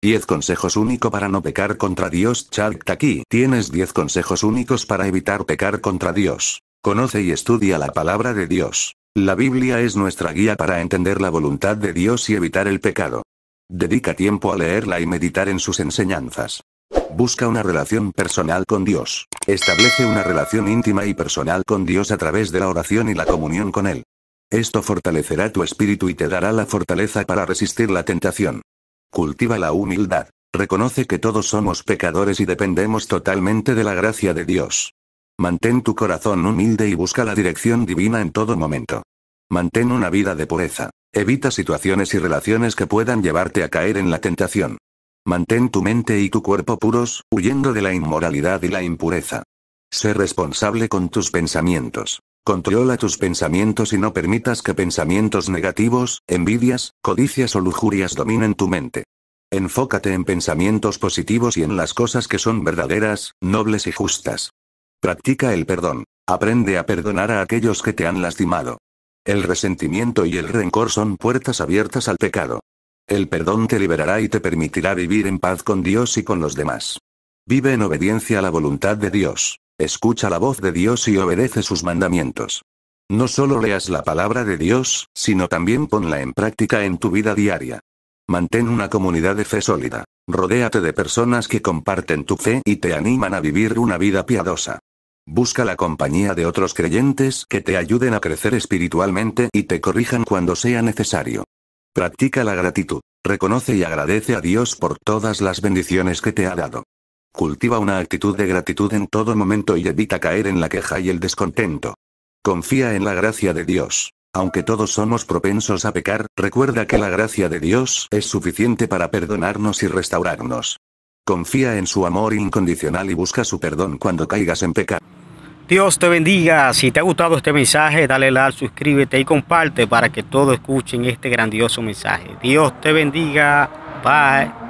10 consejos único para no pecar contra Dios. Chat aquí tienes 10 consejos únicos para evitar pecar contra Dios. Conoce y estudia la palabra de Dios. La Biblia es nuestra guía para entender la voluntad de Dios y evitar el pecado. Dedica tiempo a leerla y meditar en sus enseñanzas. Busca una relación personal con Dios. Establece una relación íntima y personal con Dios a través de la oración y la comunión con Él. Esto fortalecerá tu espíritu y te dará la fortaleza para resistir la tentación. Cultiva la humildad. Reconoce que todos somos pecadores y dependemos totalmente de la gracia de Dios. Mantén tu corazón humilde y busca la dirección divina en todo momento. Mantén una vida de pureza. Evita situaciones y relaciones que puedan llevarte a caer en la tentación. Mantén tu mente y tu cuerpo puros, huyendo de la inmoralidad y la impureza. Sé responsable con tus pensamientos. Controla tus pensamientos y no permitas que pensamientos negativos, envidias, codicias o lujurias dominen tu mente. Enfócate en pensamientos positivos y en las cosas que son verdaderas, nobles y justas. Practica el perdón. Aprende a perdonar a aquellos que te han lastimado. El resentimiento y el rencor son puertas abiertas al pecado. El perdón te liberará y te permitirá vivir en paz con Dios y con los demás. Vive en obediencia a la voluntad de Dios. Escucha la voz de Dios y obedece sus mandamientos. No solo leas la palabra de Dios, sino también ponla en práctica en tu vida diaria. Mantén una comunidad de fe sólida. Rodéate de personas que comparten tu fe y te animan a vivir una vida piadosa. Busca la compañía de otros creyentes que te ayuden a crecer espiritualmente y te corrijan cuando sea necesario. Practica la gratitud. Reconoce y agradece a Dios por todas las bendiciones que te ha dado. Cultiva una actitud de gratitud en todo momento y evita caer en la queja y el descontento. Confía en la gracia de Dios. Aunque todos somos propensos a pecar, recuerda que la gracia de Dios es suficiente para perdonarnos y restaurarnos. Confía en su amor incondicional y busca su perdón cuando caigas en pecar. Dios te bendiga. Si te ha gustado este mensaje, dale like, suscríbete y comparte para que todos escuchen este grandioso mensaje. Dios te bendiga. Bye.